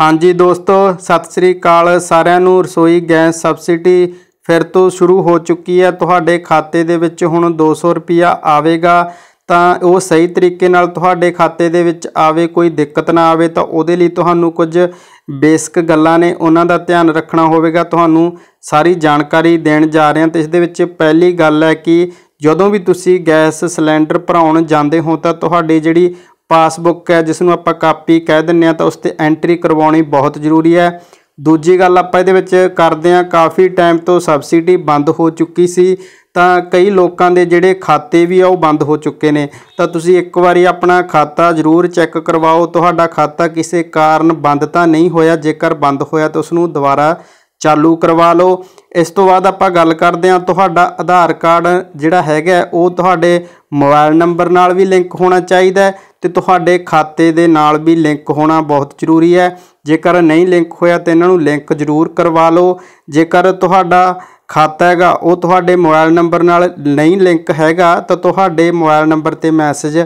ਹਾਂਜੀ ਦੋਸਤੋ ਸਤਿ ਸ੍ਰੀ ਅਕਾਲ ਸਾਰਿਆਂ ਨੂੰ ਰਸੋਈ ਗੈਸ ਸਬਸਿਡੀ ਫਿਰ ਤੋਂ ਸ਼ੁਰੂ ਹੋ ਚੁੱਕੀ ਹੈ ਤੁਹਾਡੇ ਖਾਤੇ ਦੇ ਵਿੱਚ ਹੁਣ 200 ਰੁਪਿਆ ਆਵੇਗਾ ਤਾਂ ਉਹ ਸਹੀ ਤਰੀਕੇ ਨਾਲ ਤੁਹਾਡੇ ਖਾਤੇ ਦੇ ਵਿੱਚ ਆਵੇ ਕੋਈ ਦਿੱਕਤ ਨਾ ਆਵੇ ਤਾਂ ਉਹਦੇ ਲਈ ਤੁਹਾਨੂੰ ਕੁਝ ਬੇਸਿਕ ਗੱਲਾਂ ਨੇ ਉਹਨਾਂ ਦਾ ਧਿਆਨ ਰੱਖਣਾ ਹੋਵੇਗਾ ਤੁਹਾਨੂੰ ਸਾਰੀ ਜਾਣਕਾਰੀ ਦੇਣ ਜਾ ਰਹੇ ਹਾਂ ਤੇ ਇਸ ਦੇ ਵਿੱਚ ਪਹਿਲੀ ਗੱਲ ਹੈ ਕਿ ਜਦੋਂ ਵੀ ਤੁਸੀਂ ਗੈਸ ਸਿਲੰਡਰ ਭਰਾਉਣ ਜਾਂਦੇ ਹੋ ਤਾਂ ਤੁਹਾਡੀ ਜਿਹੜੀ ਪਾਸਬੁੱਕ ਹੈ ਜਿਸ ਨੂੰ ਆਪਾਂ ਕਾਪੀ ਕਹਿ ਦਿੰਨੇ ਆ ਤਾਂ ਉਸ ਤੇ ਐਂਟਰੀ ਕਰਵਾਉਣੀ ਬਹੁਤ ਜ਼ਰੂਰੀ ਹੈ ਦੂਜੀ ਗੱਲ ਆਪਾਂ ਇਹਦੇ ਵਿੱਚ ਕਰਦੇ ਆ ਕਾਫੀ ਟਾਈਮ ਤੋਂ ਸਬਸਿਡੀ ਬੰਦ ਹੋ ਚੁੱਕੀ ਸੀ ਤਾਂ ਕਈ ਲੋਕਾਂ ਦੇ ਜਿਹੜੇ ਖਾਤੇ ਵੀ ਆ ਉਹ ਬੰਦ ਹੋ ਚੁੱਕੇ ਨੇ ਤਾਂ ਤੁਸੀਂ ਇੱਕ ਵਾਰੀ ਆਪਣਾ ਖਾਤਾ ਜ਼ਰੂਰ ਚੈੱਕ ਕਰਵਾਓ ਤੁਹਾਡਾ ਖਾਤਾ ਕਿਸੇ ਕਾਰਨ ਬੰਦ ਤਾਂ ਨਹੀਂ ਹੋਇਆ ਜੇਕਰ ਬੰਦ ਹੋਇਆ ਤਾਂ ਉਸ ਨੂੰ ਦੁਬਾਰਾ ਚਾਲੂ ਕਰਵਾ ਲਓ ਇਸ ਤੋਂ ਬਾਅਦ ਆਪਾਂ ਗੱਲ ਕਰਦੇ ਆ ਤੁਹਾਡਾ ਆਧਾਰ ਕਾਰਡ ਜਿਹੜਾ ਹੈਗਾ ਉਹ ਤੁਹਾਡੇ ਮੋਬਾਈਲ ਨੰਬਰ ਨਾਲ ਵੀ ਲਿੰਕ ਹੋਣਾ ਚਾਹੀਦਾ ਤੇ ਤੁਹਾਡੇ ਖਾਤੇ ਦੇ ਨਾਲ ਵੀ ਲਿੰਕ ਹੋਣਾ ਬਹੁਤ ਜ਼ਰੂਰੀ ਹੈ ਜੇਕਰ ਨਹੀਂ ਲਿੰਕ ਹੋਇਆ ਤਾਂ ਇਹਨਾਂ ਨੂੰ ਲਿੰਕ ਜ਼ਰੂਰ ਕਰਵਾ ਲਓ ਜੇਕਰ ਤੁਹਾਡਾ ਖਾਤਾ ਹੈਗਾ ਉਹ ਤੁਹਾਡੇ ਮੋਬਾਈਲ ਨੰਬਰ ਨਾਲ ਨਹੀਂ ਲਿੰਕ ਹੈਗਾ ਤਾਂ ਤੁਹਾਡੇ ਮੋਬਾਈਲ ਨੰਬਰ ਤੇ ਮੈਸੇਜ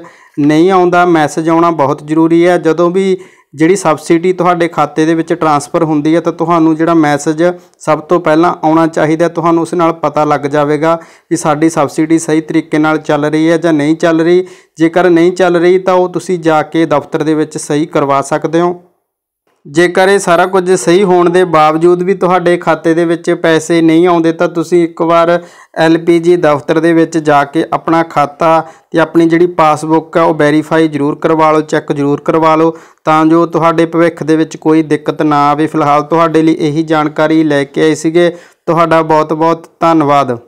ਨਹੀਂ ਆਉਂਦਾ ਮੈਸੇਜ ਆਉਣਾ ਬਹੁਤ ਜ਼ਰੂਰੀ ਹੈ ਜਦੋਂ ਵੀ ਜਿਹੜੀ ਸਬਸਿਡੀ ਤੁਹਾਡੇ ਖਾਤੇ ਦੇ ਵਿੱਚ ਟ੍ਰਾਂਸਫਰ ਹੁੰਦੀ ਹੈ ਤਾਂ ਤੁਹਾਨੂੰ ਜਿਹੜਾ ਮੈਸੇਜ ਸਭ ਤੋਂ ਪਹਿਲਾਂ ਆਉਣਾ ਚਾਹੀਦਾ ਤੁਹਾਨੂੰ ਉਸ ਨਾਲ ਪਤਾ ਲੱਗ ਜਾਵੇਗਾ ਕਿ ਸਾਡੀ ਸਬਸਿਡੀ ਸਹੀ ਤਰੀਕੇ ਨਾਲ ਚੱਲ ਰਹੀ ਹੈ ਜਾਂ ਨਹੀਂ ਚੱਲ ਰਹੀ ਜੇਕਰ ਨਹੀਂ ਚੱਲ ਰਹੀ ਤਾਂ ਉਹ ਤੁਸੀਂ ਜਾ ਕੇ ਦਫ਼ਤਰ ਦੇ ਵਿੱਚ ਸਹੀ ਕਰਵਾ ਸਕਦੇ ਹੋ ਜੇਕਰ ਇਹ ਸਾਰਾ ਕੁਝ ਸਹੀ ਹੋਣ ਦੇ ਬਾਵਜੂਦ ਵੀ ਤੁਹਾਡੇ ਖਾਤੇ ਦੇ ਵਿੱਚ ਪੈਸੇ ਨਹੀਂ ਆਉਂਦੇ ਤਾਂ ਤੁਸੀਂ ਇੱਕ ਵਾਰ ਐਲਪੀਜੀ ਦਫ਼ਤਰ ਦੇ ਵਿੱਚ ਜਾ ਕੇ ਆਪਣਾ ਖਾਤਾ ਤੇ ਆਪਣੀ ਜਿਹੜੀ ਪਾਸਬੁੱਕ ਆ ਉਹ ਵੈਰੀਫਾਈ ਜ਼ਰੂਰ ਕਰਵਾ ਲਓ ਚੈੱਕ ਜ਼ਰੂਰ ਕਰਵਾ ਲਓ ਤਾਂ ਜੋ ਤੁਹਾਡੇ ਭਵਿੱਖ ਦੇ ਵਿੱਚ ਕੋਈ ਦਿੱਕਤ ਨਾ ਆਵੇ ਫਿਲਹਾਲ ਤੁਹਾਡੇ ਲਈ ਇਹੀ ਜਾਣਕਾਰੀ ਲੈ ਕੇ ਆਏ ਸੀਗੇ ਤੁਹਾਡਾ ਬਹੁਤ ਬਹੁਤ ਧੰਨਵਾਦ